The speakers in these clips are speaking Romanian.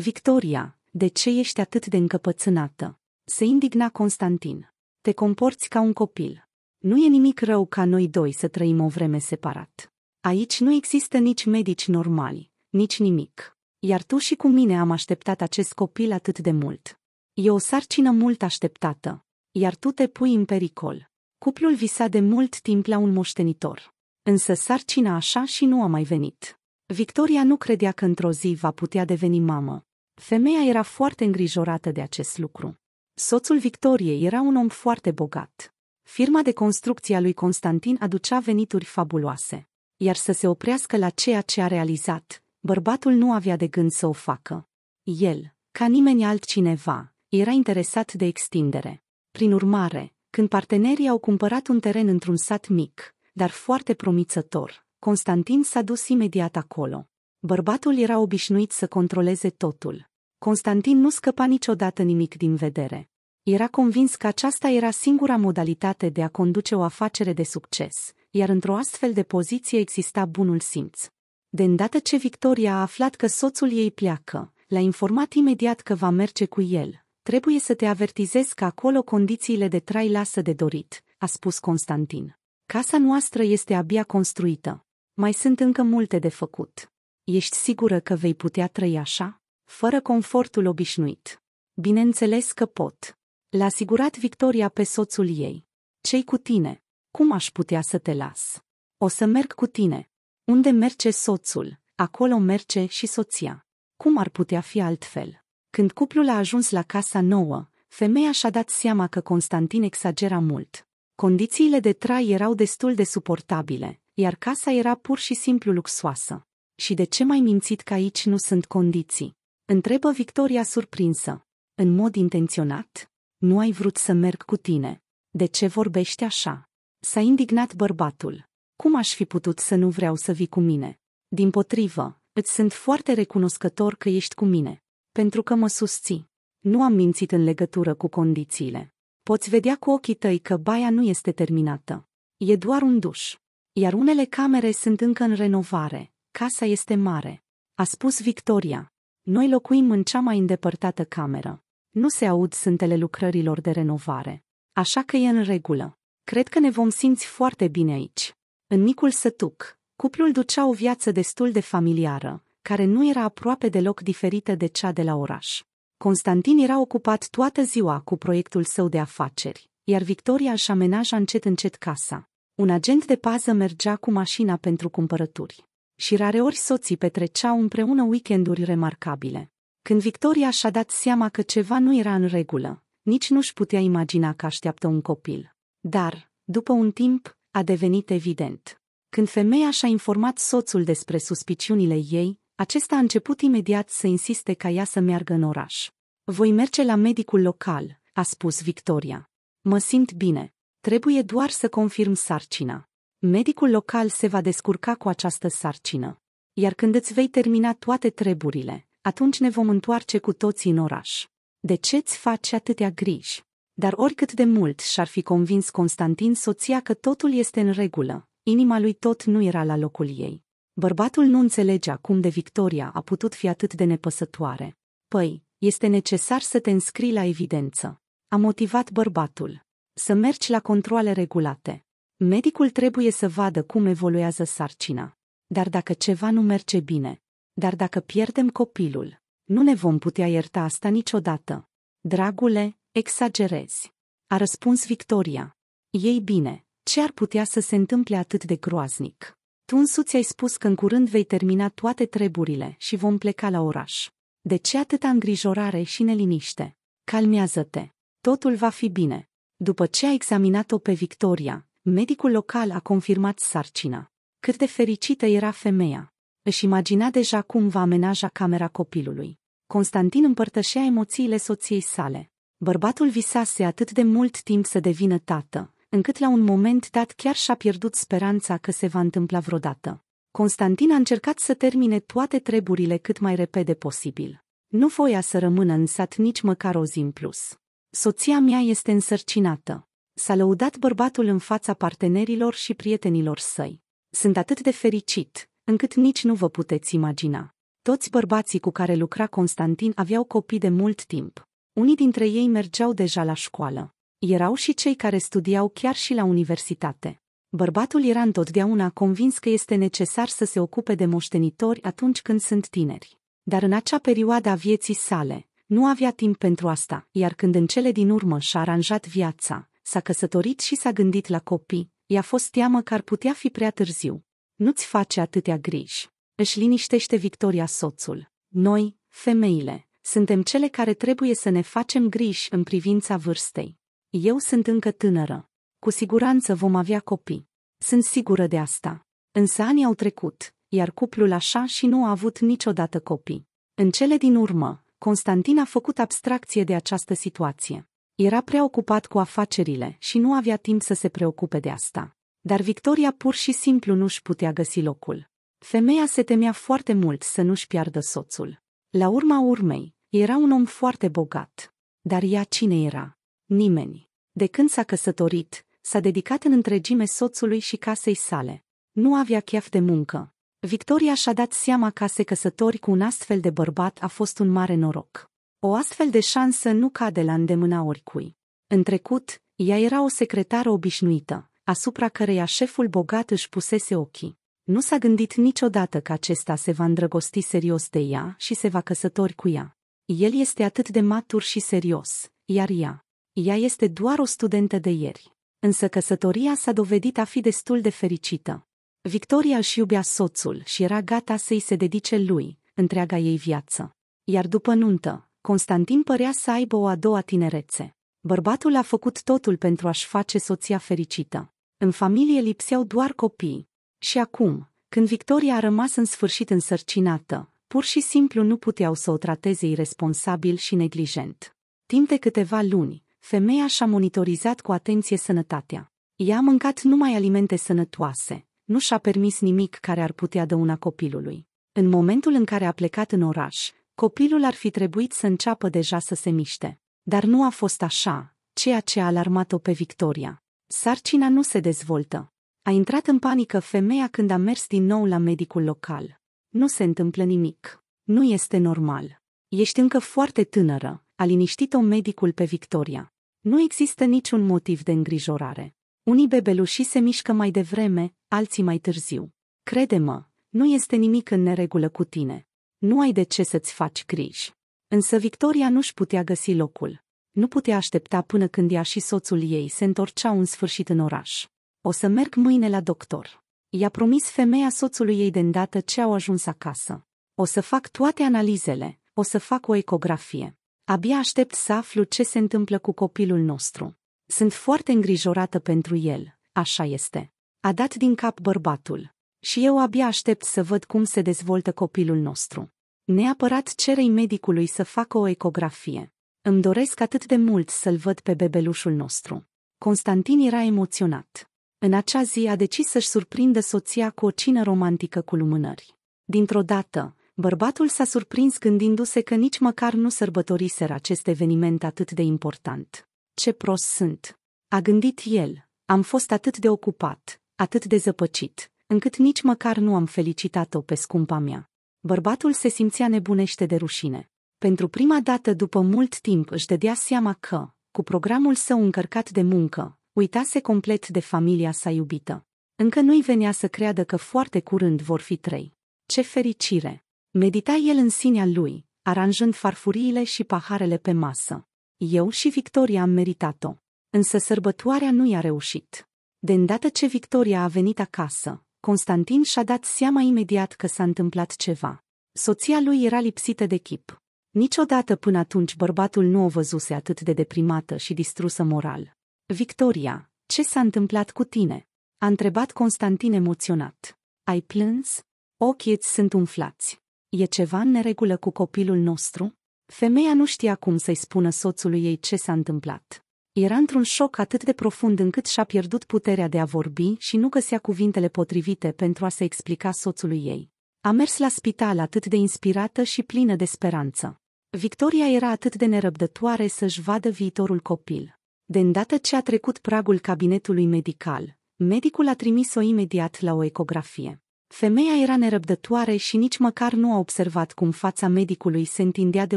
Victoria, de ce ești atât de încăpățânată? Se indigna Constantin. Te comporți ca un copil. Nu e nimic rău ca noi doi să trăim o vreme separat. Aici nu există nici medici normali, nici nimic. Iar tu și cu mine am așteptat acest copil atât de mult. E o sarcină mult așteptată, iar tu te pui în pericol. Cuplul visa de mult timp la un moștenitor. Însă sarcina așa și nu a mai venit. Victoria nu credea că într-o zi va putea deveni mamă. Femeia era foarte îngrijorată de acest lucru. Soțul Victoriei era un om foarte bogat. Firma de construcție a lui Constantin aducea venituri fabuloase. Iar să se oprească la ceea ce a realizat, bărbatul nu avea de gând să o facă. El, ca nimeni altcineva, era interesat de extindere. Prin urmare, când partenerii au cumpărat un teren într-un sat mic, dar foarte promițător, Constantin s-a dus imediat acolo. Bărbatul era obișnuit să controleze totul. Constantin nu scăpa niciodată nimic din vedere. Era convins că aceasta era singura modalitate de a conduce o afacere de succes, iar într-o astfel de poziție exista bunul simț. De îndată ce Victoria a aflat că soțul ei pleacă, l-a informat imediat că va merge cu el. Trebuie să te avertizez că acolo condițiile de trai lasă de dorit, a spus Constantin. Casa noastră este abia construită. Mai sunt încă multe de făcut. Ești sigură că vei putea trăi așa? Fără confortul obișnuit. Bineînțeles că pot. L-a asigurat Victoria pe soțul ei. Cei cu tine? Cum aș putea să te las? O să merg cu tine. Unde merge soțul, acolo merge și soția. Cum ar putea fi altfel? Când cuplul a ajuns la casa nouă, femeia și-a dat seama că Constantin exagera mult. Condițiile de trai erau destul de suportabile, iar casa era pur și simplu luxoasă. Și de ce mai mințit că aici nu sunt condiții? Întrebă Victoria surprinsă. În mod intenționat? Nu ai vrut să merg cu tine. De ce vorbești așa? S-a indignat bărbatul. Cum aș fi putut să nu vreau să vii cu mine? Din potrivă, îți sunt foarte recunoscător că ești cu mine. Pentru că mă susții. Nu am mințit în legătură cu condițiile. Poți vedea cu ochii tăi că baia nu este terminată. E doar un duș. Iar unele camere sunt încă în renovare. Casa este mare. A spus Victoria. Noi locuim în cea mai îndepărtată cameră. Nu se aud sântele lucrărilor de renovare. Așa că e în regulă. Cred că ne vom simți foarte bine aici. În micul sătuc, cuplul ducea o viață destul de familiară, care nu era aproape deloc diferită de cea de la oraș. Constantin era ocupat toată ziua cu proiectul său de afaceri, iar Victoria își amenaja încet încet casa. Un agent de pază mergea cu mașina pentru cumpărături. Și rareori soții petreceau împreună weekenduri remarcabile. Când Victoria și-a dat seama că ceva nu era în regulă, nici nu-și putea imagina că așteaptă un copil. Dar, după un timp, a devenit evident. Când femeia și-a informat soțul despre suspiciunile ei, acesta a început imediat să insiste ca ea să meargă în oraș. Voi merge la medicul local, a spus Victoria. Mă simt bine. Trebuie doar să confirm sarcina. Medicul local se va descurca cu această sarcină. Iar când îți vei termina toate treburile, atunci ne vom întoarce cu toții în oraș. De ce îți faci atâtea griji? Dar oricât de mult și-ar fi convins Constantin soția că totul este în regulă, inima lui tot nu era la locul ei. Bărbatul nu înțelegea cum de Victoria a putut fi atât de nepăsătoare. Păi, este necesar să te înscrii la evidență. A motivat bărbatul să mergi la controle regulate. Medicul trebuie să vadă cum evoluează sarcina. Dar dacă ceva nu merge bine, dar dacă pierdem copilul, nu ne vom putea ierta asta niciodată. Dragule, exagerezi. A răspuns Victoria. Ei bine, ce ar putea să se întâmple atât de groaznic? Tu însuți ai spus că în curând vei termina toate treburile și vom pleca la oraș. De ce atâta îngrijorare și neliniște? Calmează-te. Totul va fi bine. După ce a examinat-o pe Victoria, medicul local a confirmat sarcina. Cât de fericită era femeia! Își imagina deja cum va amenaja camera copilului. Constantin împărtășea emoțiile soției sale. Bărbatul visase atât de mult timp să devină tată, încât la un moment dat chiar și-a pierdut speranța că se va întâmpla vreodată. Constantin a încercat să termine toate treburile cât mai repede posibil. Nu voia să rămână în sat nici măcar o zi în plus. Soția mea este însărcinată. S-a lăudat bărbatul în fața partenerilor și prietenilor săi. Sunt atât de fericit, încât nici nu vă puteți imagina. Toți bărbații cu care lucra Constantin aveau copii de mult timp. Unii dintre ei mergeau deja la școală. Erau și cei care studiau chiar și la universitate. Bărbatul era întotdeauna convins că este necesar să se ocupe de moștenitori atunci când sunt tineri. Dar în acea perioadă a vieții sale, nu avea timp pentru asta, iar când în cele din urmă și-a aranjat viața, s-a căsătorit și s-a gândit la copii, i-a fost teamă că ar putea fi prea târziu. Nu-ți face atâtea griji. Își liniștește victoria soțul. Noi, femeile, suntem cele care trebuie să ne facem griji în privința vârstei. Eu sunt încă tânără. Cu siguranță vom avea copii. Sunt sigură de asta. Însă anii au trecut, iar cuplul așa și nu a avut niciodată copii. În cele din urmă, Constantin a făcut abstracție de această situație. Era preocupat cu afacerile și nu avea timp să se preocupe de asta. Dar Victoria pur și simplu nu-și putea găsi locul. Femeia se temea foarte mult să nu-și piardă soțul. La urma urmei, era un om foarte bogat. Dar ea cine era? Nimeni. De când s-a căsătorit, s-a dedicat în întregime soțului și casei sale. Nu avea chef de muncă, Victoria și-a dat seama că a se căsători cu un astfel de bărbat a fost un mare noroc. O astfel de șansă nu cade la îndemâna oricui. În trecut, ea era o secretară obișnuită, asupra căreia șeful bogat își pusese ochii. Nu s-a gândit niciodată că acesta se va îndrăgosti serios de ea și se va căsători cu ea. El este atât de matur și serios, iar ea. Ea este doar o studentă de ieri. Însă căsătoria s-a dovedit a fi destul de fericită. Victoria își iubea soțul și era gata să-i se dedice lui, întreaga ei viață. Iar după nuntă, Constantin părea să aibă o a doua tinerețe. Bărbatul a făcut totul pentru a-și face soția fericită. În familie lipseau doar copii. Și acum, când Victoria a rămas în sfârșit însărcinată, pur și simplu nu puteau să o trateze irresponsabil și neglijent. Timp de câteva luni, femeia și-a monitorizat cu atenție sănătatea. Ea a mâncat numai alimente sănătoase, nu și-a permis nimic care ar putea dăuna copilului. În momentul în care a plecat în oraș, copilul ar fi trebuit să înceapă deja să se miște. Dar nu a fost așa, ceea ce a alarmat-o pe Victoria. Sarcina nu se dezvoltă. A intrat în panică femeia când a mers din nou la medicul local. Nu se întâmplă nimic. Nu este normal. Ești încă foarte tânără, a liniștit-o medicul pe Victoria. Nu există niciun motiv de îngrijorare. Unii bebelușii se mișcă mai devreme, alții mai târziu. Crede-mă, nu este nimic în neregulă cu tine. Nu ai de ce să-ți faci griji. Însă Victoria nu-și putea găsi locul. Nu putea aștepta până când ea și soțul ei se întorceau în sfârșit în oraș. O să merg mâine la doctor. I-a promis femeia soțului ei de îndată ce au ajuns acasă. O să fac toate analizele, o să fac o ecografie. Abia aștept să aflu ce se întâmplă cu copilul nostru. Sunt foarte îngrijorată pentru el, așa este. A dat din cap bărbatul. Și eu abia aștept să văd cum se dezvoltă copilul nostru. Neapărat cerei medicului să facă o ecografie. Îmi doresc atât de mult să-l văd pe bebelușul nostru. Constantin era emoționat. În acea zi a decis să-și surprindă soția cu o cină romantică cu lumânări. Dintr-o dată, bărbatul s-a surprins gândindu-se că nici măcar nu sărbătoriser acest eveniment atât de important. Ce prost sunt! A gândit el, am fost atât de ocupat, atât de zăpăcit, încât nici măcar nu am felicitat-o pe scumpa mea. Bărbatul se simțea nebunește de rușine. Pentru prima dată după mult timp își dădea seama că, cu programul său încărcat de muncă, uitase complet de familia sa iubită. Încă nu-i venea să creadă că foarte curând vor fi trei. Ce fericire! Medita el în sinea lui, aranjând farfuriile și paharele pe masă. Eu și Victoria am meritat-o. Însă sărbătoarea nu i-a reușit. De îndată ce Victoria a venit acasă, Constantin și-a dat seama imediat că s-a întâmplat ceva. Soția lui era lipsită de chip. Niciodată până atunci bărbatul nu o văzuse atât de deprimată și distrusă moral. Victoria, ce s-a întâmplat cu tine? A întrebat Constantin emoționat. Ai plâns? Ochii îți sunt umflați. E ceva în neregulă cu copilul nostru? Femeia nu știa cum să-i spună soțului ei ce s-a întâmplat. Era într-un șoc atât de profund încât și-a pierdut puterea de a vorbi și nu găsea cuvintele potrivite pentru a se explica soțului ei. A mers la spital atât de inspirată și plină de speranță. Victoria era atât de nerăbdătoare să-și vadă viitorul copil. De îndată ce a trecut pragul cabinetului medical, medicul a trimis-o imediat la o ecografie. Femeia era nerăbdătoare și nici măcar nu a observat cum fața medicului se întindea de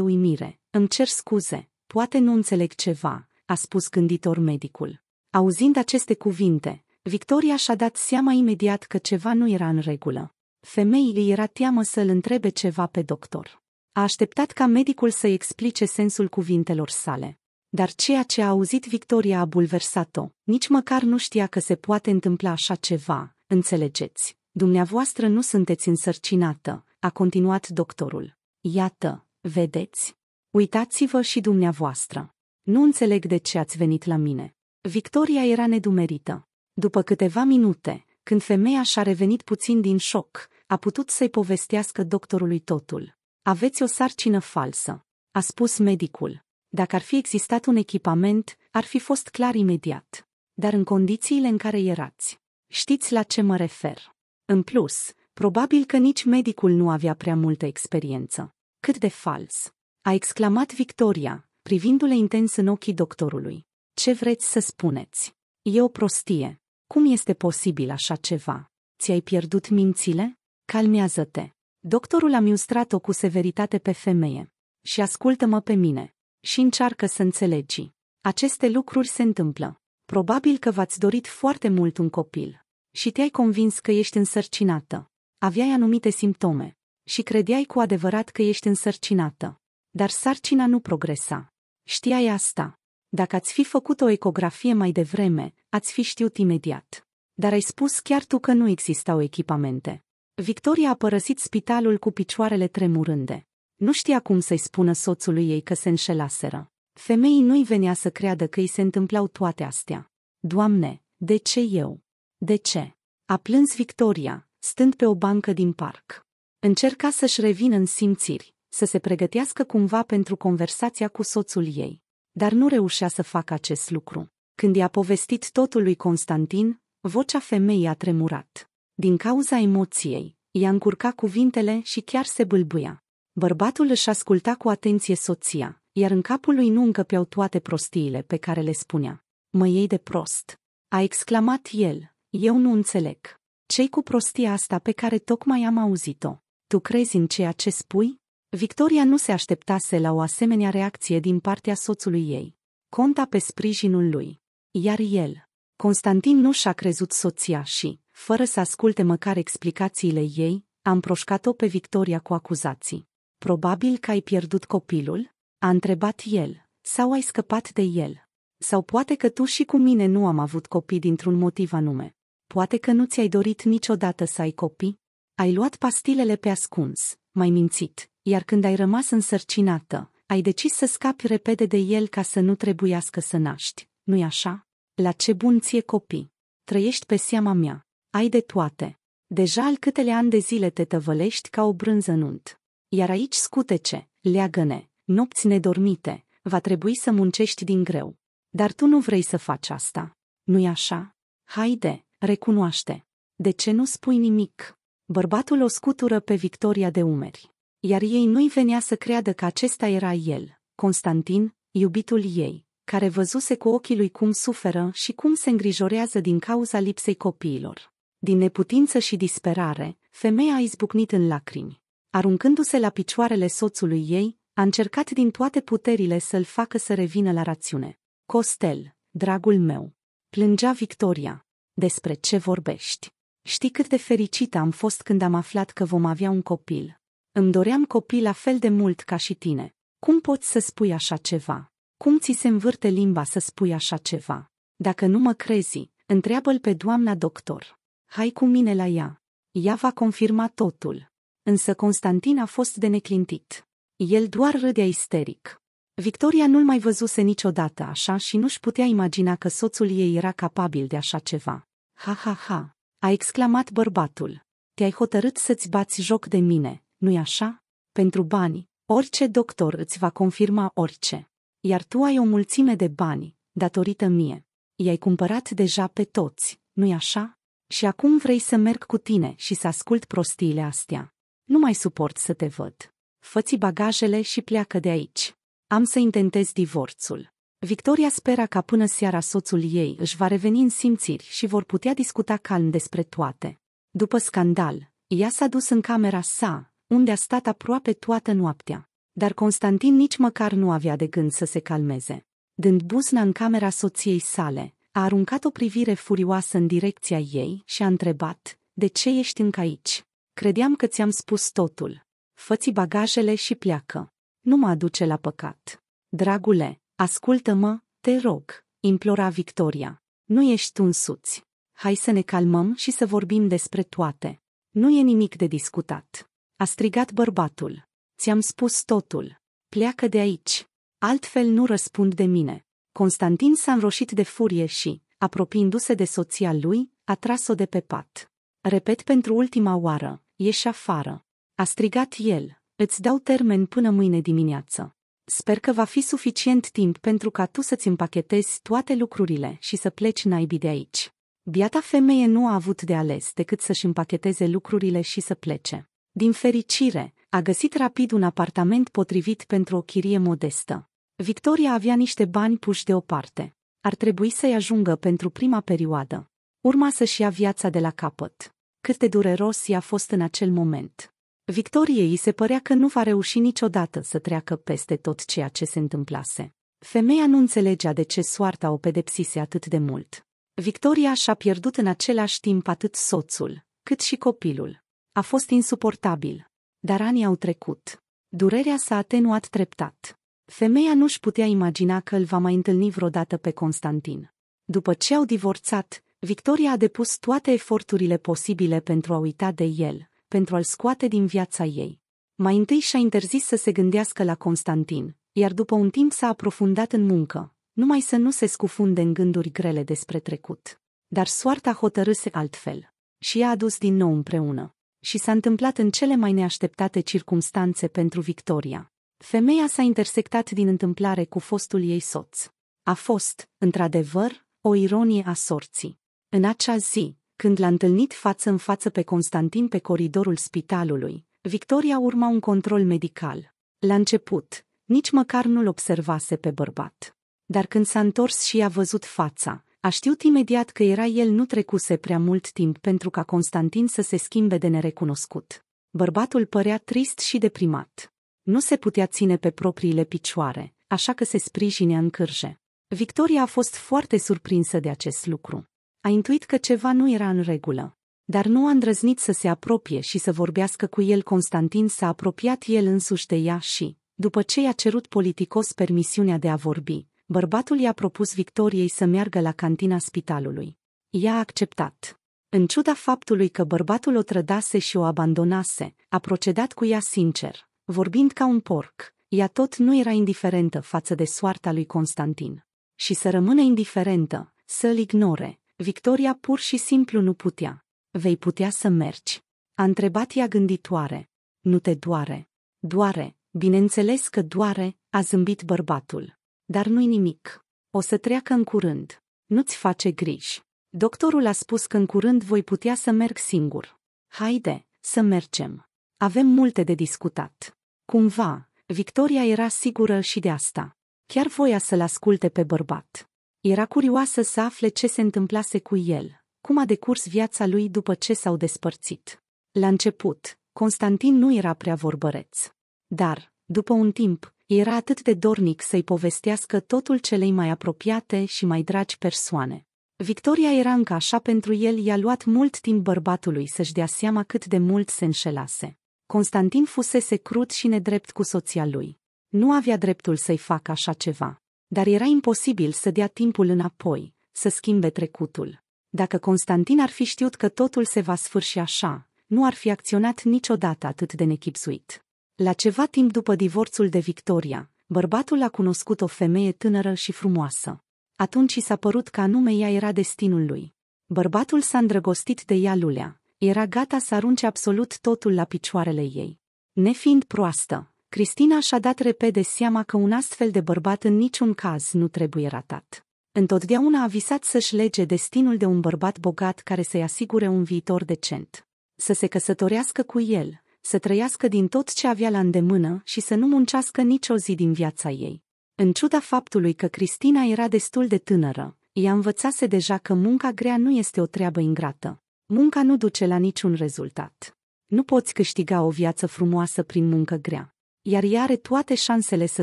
uimire. Îmi cer scuze, poate nu înțeleg ceva, a spus gânditor medicul. Auzind aceste cuvinte, Victoria și-a dat seama imediat că ceva nu era în regulă. Femeii îi era teamă să-l întrebe ceva pe doctor. A așteptat ca medicul să-i explice sensul cuvintelor sale. Dar ceea ce a auzit Victoria a bulversat-o, nici măcar nu știa că se poate întâmpla așa ceva, înțelegeți. Dumneavoastră nu sunteți însărcinată, a continuat doctorul. Iată, vedeți? Uitați-vă și dumneavoastră. Nu înțeleg de ce ați venit la mine. Victoria era nedumerită. După câteva minute, când femeia și-a revenit puțin din șoc, a putut să-i povestească doctorului totul. Aveți o sarcină falsă, a spus medicul. Dacă ar fi existat un echipament, ar fi fost clar imediat. Dar în condițiile în care erați, știți la ce mă refer. În plus, probabil că nici medicul nu avea prea multă experiență. Cât de fals! A exclamat Victoria, privindu-le intens în ochii doctorului. Ce vreți să spuneți? E o prostie. Cum este posibil așa ceva? Ți-ai pierdut mințile? Calmează-te. Doctorul a miustrat-o cu severitate pe femeie. Și ascultă-mă pe mine. Și încearcă să înțelegi. Aceste lucruri se întâmplă. Probabil că v-ați dorit foarte mult un copil și te-ai convins că ești însărcinată. Aveai anumite simptome și credeai cu adevărat că ești însărcinată. Dar sarcina nu progresa. Știai asta. Dacă ați fi făcut o ecografie mai devreme, ați fi știut imediat. Dar ai spus chiar tu că nu existau echipamente. Victoria a părăsit spitalul cu picioarele tremurânde. Nu știa cum să-i spună soțului ei că se înșelaseră. Femeii nu-i venea să creadă că îi se întâmplau toate astea. Doamne, de ce eu? De ce? A plâns Victoria, stând pe o bancă din parc. Încerca să-și revină în simțiri, să se pregătească cumva pentru conversația cu soțul ei. Dar nu reușea să facă acest lucru. Când i-a povestit totul lui Constantin, vocea femeii a tremurat. Din cauza emoției, i-a încurcat cuvintele și chiar se bâlbâia. Bărbatul își asculta cu atenție soția, iar în capul lui nu încăpeau toate prostiile pe care le spunea. Mă iei de prost! A exclamat el, eu nu înțeleg. Cei cu prostia asta pe care tocmai am auzit-o? Tu crezi în ceea ce spui? Victoria nu se așteptase la o asemenea reacție din partea soțului ei. Conta pe sprijinul lui. Iar el, Constantin nu și-a crezut soția și, fără să asculte măcar explicațiile ei, a împroșcat-o pe Victoria cu acuzații. Probabil că ai pierdut copilul? A întrebat el. Sau ai scăpat de el? Sau poate că tu și cu mine nu am avut copii dintr-un motiv anume. Poate că nu ți-ai dorit niciodată să ai copii? Ai luat pastilele pe ascuns, mai mințit, iar când ai rămas însărcinată, ai decis să scapi repede de el ca să nu trebuiască să naști, nu-i așa? La ce bun ție copii? Trăiești pe seama mea. Ai de toate. Deja al câtele ani de zile te tăvălești ca o brânză nunt. Iar aici scutece, leagăne, nopți nedormite, va trebui să muncești din greu. Dar tu nu vrei să faci asta. Nu-i așa? Haide, Recunoaște. De ce nu spui nimic? Bărbatul o scutură pe Victoria de umeri. Iar ei nu-i venea să creadă că acesta era el, Constantin, iubitul ei, care văzuse cu ochii lui cum suferă și cum se îngrijorează din cauza lipsei copiilor. Din neputință și disperare, femeia a izbucnit în lacrimi. Aruncându-se la picioarele soțului ei, a încercat din toate puterile să-l facă să revină la rațiune. Costel, dragul meu, plângea Victoria. Despre ce vorbești? Știi cât de fericită am fost când am aflat că vom avea un copil. Îmi doream copii la fel de mult ca și tine. Cum poți să spui așa ceva? Cum ți se învârte limba să spui așa ceva? Dacă nu mă crezi, întreabă-l pe doamna doctor. Hai cu mine la ea. Ea va confirma totul. Însă Constantin a fost de neclintit. El doar râdea isteric. Victoria nu-l mai văzuse niciodată așa și nu-și putea imagina că soțul ei era capabil de așa ceva. Ha ha ha, a exclamat bărbatul. Te-ai hotărât să-ți bați joc de mine, nu-i așa? Pentru bani, orice doctor îți va confirma orice. Iar tu ai o mulțime de bani, datorită mie. I-ai cumpărat deja pe toți, nu-i așa? Și acum vrei să merg cu tine și să ascult prostiile astea. Nu mai suport să te văd. Făți bagajele și pleacă de aici. Am să intentez divorțul. Victoria spera ca până seara soțul ei își va reveni în simțiri și vor putea discuta calm despre toate. După scandal, ea s-a dus în camera sa, unde a stat aproape toată noaptea. Dar Constantin nici măcar nu avea de gând să se calmeze. Dând buzna în camera soției sale, a aruncat o privire furioasă în direcția ei și a întrebat, de ce ești încă aici? Credeam că ți-am spus totul. Făți bagajele și pleacă. Nu mă aduce la păcat. Dragule, Ascultă-mă, te rog, implora Victoria. Nu ești însuți. Hai să ne calmăm și să vorbim despre toate. Nu e nimic de discutat. A strigat bărbatul. Ți-am spus totul. Pleacă de aici. Altfel nu răspund de mine. Constantin s-a înroșit de furie și, apropiindu-se de soția lui, a tras-o de pe pat. Repet pentru ultima oară, ieși afară. A strigat el, îți dau termen până mâine dimineață. Sper că va fi suficient timp pentru ca tu să-ți împachetezi toate lucrurile și să pleci naibii de aici. Biata femeie nu a avut de ales decât să-și împacheteze lucrurile și să plece. Din fericire, a găsit rapid un apartament potrivit pentru o chirie modestă. Victoria avea niște bani puși deoparte. Ar trebui să-i ajungă pentru prima perioadă. Urma să-și ia viața de la capăt. Cât de dureros i-a fost în acel moment. Victoriei se părea că nu va reuși niciodată să treacă peste tot ceea ce se întâmplase. Femeia nu înțelegea de ce soarta o pedepsise atât de mult. Victoria și-a pierdut în același timp atât soțul, cât și copilul. A fost insuportabil. Dar anii au trecut. Durerea s-a atenuat treptat. Femeia nu-și putea imagina că îl va mai întâlni vreodată pe Constantin. După ce au divorțat, Victoria a depus toate eforturile posibile pentru a uita de el pentru a-l scoate din viața ei. Mai întâi și-a interzis să se gândească la Constantin, iar după un timp s-a aprofundat în muncă, numai să nu se scufunde în gânduri grele despre trecut. Dar soarta hotărâse altfel și i-a adus din nou împreună. Și s-a întâmplat în cele mai neașteptate circumstanțe pentru Victoria. Femeia s-a intersectat din întâmplare cu fostul ei soț. A fost, într-adevăr, o ironie a sorții. În acea zi, când l-a întâlnit față în față pe Constantin pe coridorul spitalului, Victoria urma un control medical. La început, nici măcar nu-l observase pe bărbat. Dar când s-a întors și i-a văzut fața, a știut imediat că era el nu trecuse prea mult timp pentru ca Constantin să se schimbe de nerecunoscut. Bărbatul părea trist și deprimat. Nu se putea ține pe propriile picioare, așa că se sprijinea în cârje. Victoria a fost foarte surprinsă de acest lucru. A intuit că ceva nu era în regulă. Dar nu a îndrăznit să se apropie și să vorbească cu el Constantin s-a apropiat el însuși de ea și, după ce i-a cerut politicos permisiunea de a vorbi, bărbatul i-a propus Victoriei să meargă la cantina spitalului. Ea a acceptat. În ciuda faptului că bărbatul o trădase și o abandonase, a procedat cu ea sincer, vorbind ca un porc. Ea tot nu era indiferentă față de soarta lui Constantin. Și să rămână indiferentă, să-l ignore, Victoria pur și simplu nu putea. Vei putea să mergi. A întrebat ea gânditoare. Nu te doare. Doare, bineînțeles că doare, a zâmbit bărbatul. Dar nu-i nimic. O să treacă în curând. Nu-ți face griji. Doctorul a spus că în curând voi putea să merg singur. Haide, să mergem. Avem multe de discutat. Cumva, Victoria era sigură și de asta. Chiar voia să-l asculte pe bărbat. Era curioasă să afle ce se întâmplase cu el, cum a decurs viața lui după ce s-au despărțit. La început, Constantin nu era prea vorbăreț. Dar, după un timp, era atât de dornic să-i povestească totul celei mai apropiate și mai dragi persoane. Victoria era încă așa pentru el, i-a luat mult timp bărbatului să-și dea seama cât de mult se înșelase. Constantin fusese crud și nedrept cu soția lui. Nu avea dreptul să-i facă așa ceva. Dar era imposibil să dea timpul înapoi, să schimbe trecutul. Dacă Constantin ar fi știut că totul se va sfârși așa, nu ar fi acționat niciodată atât de nechipsuit. La ceva timp după divorțul de Victoria, bărbatul a cunoscut o femeie tânără și frumoasă. Atunci i s-a părut că anume ea era destinul lui. Bărbatul s-a îndrăgostit de ea lulea, era gata să arunce absolut totul la picioarele ei. Nefiind proastă, Cristina și-a dat repede seama că un astfel de bărbat în niciun caz nu trebuie ratat. Întotdeauna a visat să-și lege destinul de un bărbat bogat care să-i asigure un viitor decent. Să se căsătorească cu el, să trăiască din tot ce avea la îndemână și să nu muncească nicio zi din viața ei. În ciuda faptului că Cristina era destul de tânără, ea învățase deja că munca grea nu este o treabă ingrată. Munca nu duce la niciun rezultat. Nu poți câștiga o viață frumoasă prin muncă grea iar ea are toate șansele să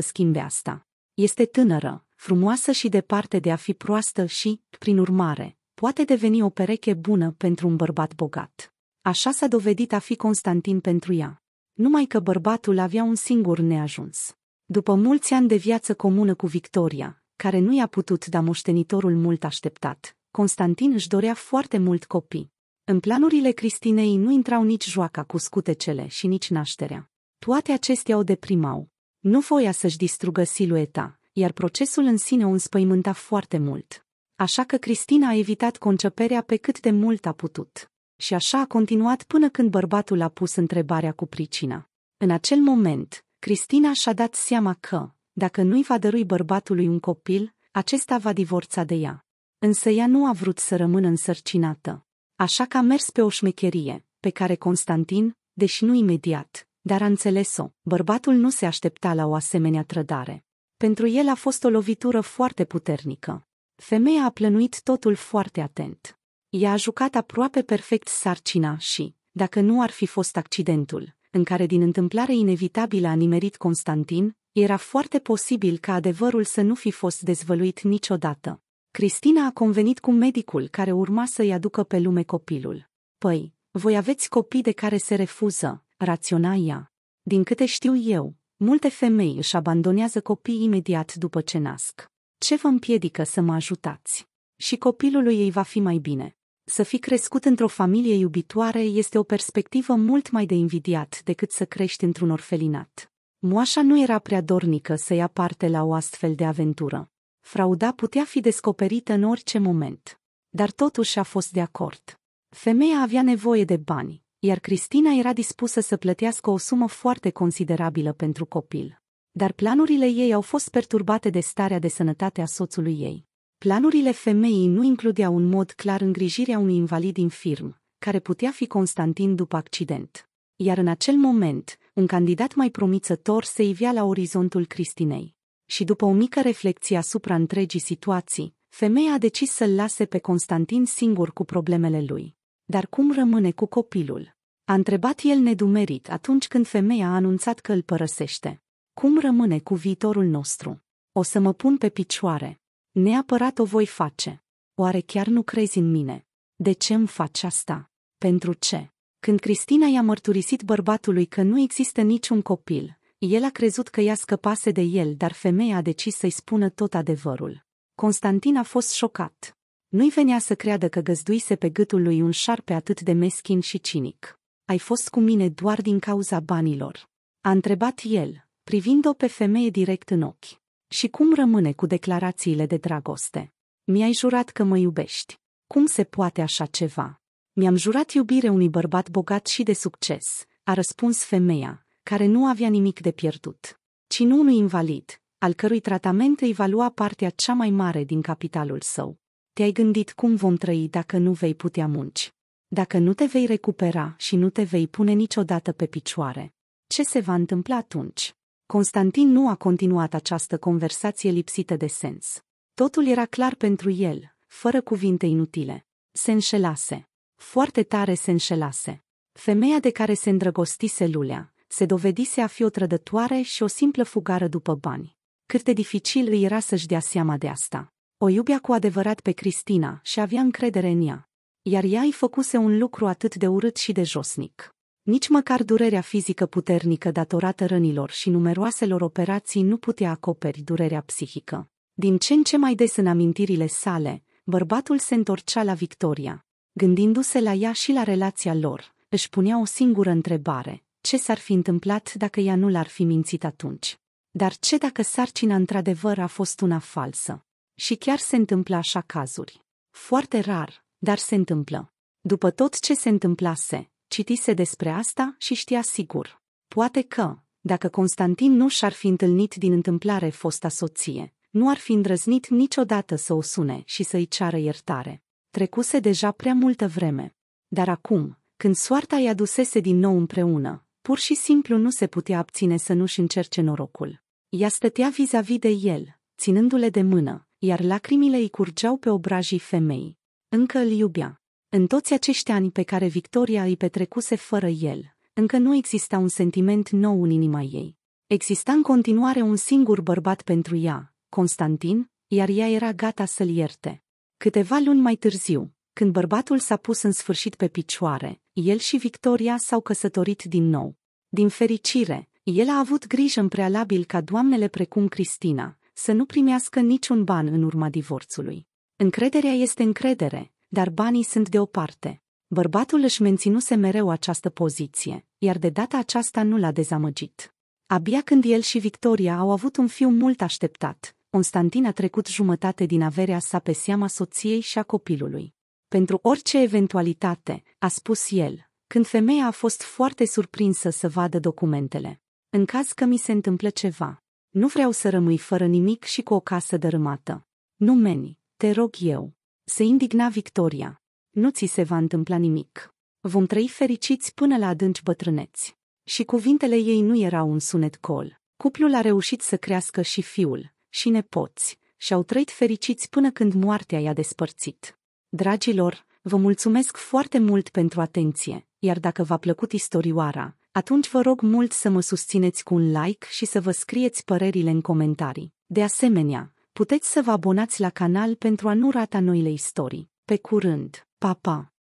schimbe asta. Este tânără, frumoasă și departe de a fi proastă și, prin urmare, poate deveni o pereche bună pentru un bărbat bogat. Așa s-a dovedit a fi Constantin pentru ea. Numai că bărbatul avea un singur neajuns. După mulți ani de viață comună cu Victoria, care nu i-a putut da moștenitorul mult așteptat, Constantin își dorea foarte mult copii. În planurile Cristinei nu intrau nici joaca cu scutecele și nici nașterea. Toate acestea o deprimau. Nu voia să-și distrugă silueta, iar procesul în sine o înspăimânta foarte mult. Așa că Cristina a evitat conceperea pe cât de mult a putut. Și așa a continuat până când bărbatul a pus întrebarea cu pricina. În acel moment, Cristina și-a dat seama că, dacă nu-i va dărui bărbatului un copil, acesta va divorța de ea. Însă ea nu a vrut să rămână însărcinată. Așa că a mers pe o șmecherie, pe care Constantin, deși nu imediat, dar a înțeles-o, bărbatul nu se aștepta la o asemenea trădare. Pentru el a fost o lovitură foarte puternică. Femeia a plănuit totul foarte atent. Ea a jucat aproape perfect sarcina și, dacă nu ar fi fost accidentul, în care din întâmplare inevitabilă a nimerit Constantin, era foarte posibil ca adevărul să nu fi fost dezvăluit niciodată. Cristina a convenit cu medicul care urma să-i aducă pe lume copilul. Păi, voi aveți copii de care se refuză, raționa ea. Din câte știu eu, multe femei își abandonează copiii imediat după ce nasc. Ce vă împiedică să mă ajutați? Și copilului ei va fi mai bine. Să fi crescut într-o familie iubitoare este o perspectivă mult mai de invidiat decât să crești într-un orfelinat. Moașa nu era prea dornică să ia parte la o astfel de aventură. Frauda putea fi descoperită în orice moment. Dar totuși a fost de acord. Femeia avea nevoie de bani iar Cristina era dispusă să plătească o sumă foarte considerabilă pentru copil. Dar planurile ei au fost perturbate de starea de sănătate a soțului ei. Planurile femeii nu includeau în mod clar îngrijirea unui invalid infirm, care putea fi Constantin după accident. Iar în acel moment, un candidat mai promițător se ivea la orizontul Cristinei. Și după o mică reflexie asupra întregii situații, femeia a decis să-l lase pe Constantin singur cu problemele lui. Dar cum rămâne cu copilul? A întrebat el nedumerit atunci când femeia a anunțat că îl părăsește. Cum rămâne cu viitorul nostru? O să mă pun pe picioare. Neapărat o voi face. Oare chiar nu crezi în mine? De ce îmi faci asta? Pentru ce? Când Cristina i-a mărturisit bărbatului că nu există niciun copil, el a crezut că ea scăpase de el, dar femeia a decis să-i spună tot adevărul. Constantin a fost șocat. Nu-i venea să creadă că găzduise pe gâtul lui un șarpe atât de meschin și cinic ai fost cu mine doar din cauza banilor. A întrebat el, privind-o pe femeie direct în ochi. Și cum rămâne cu declarațiile de dragoste? Mi-ai jurat că mă iubești. Cum se poate așa ceva? Mi-am jurat iubire unui bărbat bogat și de succes, a răspuns femeia, care nu avea nimic de pierdut, ci nu unui invalid, al cărui tratament îi va lua partea cea mai mare din capitalul său. Te-ai gândit cum vom trăi dacă nu vei putea munci? Dacă nu te vei recupera și nu te vei pune niciodată pe picioare, ce se va întâmpla atunci? Constantin nu a continuat această conversație lipsită de sens. Totul era clar pentru el, fără cuvinte inutile. Se înșelase. Foarte tare se înșelase. Femeia de care se îndrăgostise Lulea se dovedise a fi o trădătoare și o simplă fugară după bani. Cât de dificil îi era să-și dea seama de asta. O iubea cu adevărat pe Cristina și avea încredere în ea iar ea îi făcuse un lucru atât de urât și de josnic. Nici măcar durerea fizică puternică datorată rănilor și numeroaselor operații nu putea acoperi durerea psihică. Din ce în ce mai des în amintirile sale, bărbatul se întorcea la Victoria. Gândindu-se la ea și la relația lor, își punea o singură întrebare. Ce s-ar fi întâmplat dacă ea nu l-ar fi mințit atunci? Dar ce dacă sarcina într-adevăr a fost una falsă? Și chiar se întâmplă așa cazuri. Foarte rar, dar se întâmplă. După tot ce se întâmplase, citise despre asta și știa sigur. Poate că, dacă Constantin nu și-ar fi întâlnit din întâmplare fosta soție, nu ar fi îndrăznit niciodată să o sune și să-i ceară iertare. Trecuse deja prea multă vreme. Dar acum, când soarta i-a dusese din nou împreună, pur și simplu nu se putea abține să nu-și încerce norocul. Ea stătea vis-a-vis de el, ținându-le de mână, iar lacrimile îi curgeau pe obrajii femeii. Încă îl iubea. În toți acești ani pe care Victoria îi petrecuse fără el, încă nu exista un sentiment nou în inima ei. Exista în continuare un singur bărbat pentru ea, Constantin, iar ea era gata să-l ierte. Câteva luni mai târziu, când bărbatul s-a pus în sfârșit pe picioare, el și Victoria s-au căsătorit din nou. Din fericire, el a avut grijă în prealabil ca doamnele precum Cristina să nu primească niciun ban în urma divorțului. Încrederea este încredere, dar banii sunt deoparte. Bărbatul își menținuse mereu această poziție, iar de data aceasta nu l-a dezamăgit. Abia când el și Victoria au avut un fiu mult așteptat, Constantin a trecut jumătate din averea sa pe seama soției și a copilului. Pentru orice eventualitate, a spus el, când femeia a fost foarte surprinsă să vadă documentele. În caz că mi se întâmplă ceva, nu vreau să rămâi fără nimic și cu o casă dărâmată. Nu meni, te rog eu. Se indigna Victoria. Nu ți se va întâmpla nimic. Vom trăi fericiți până la adânci bătrâneți. Și cuvintele ei nu erau un sunet col. Cuplul a reușit să crească și fiul, și nepoți, și au trăit fericiți până când moartea i-a despărțit. Dragilor, vă mulțumesc foarte mult pentru atenție, iar dacă v-a plăcut istorioara, atunci vă rog mult să mă susțineți cu un like și să vă scrieți părerile în comentarii. De asemenea, Puteți să vă abonați la canal pentru a nu rata noile istorii. Pe curând! Pa, pa!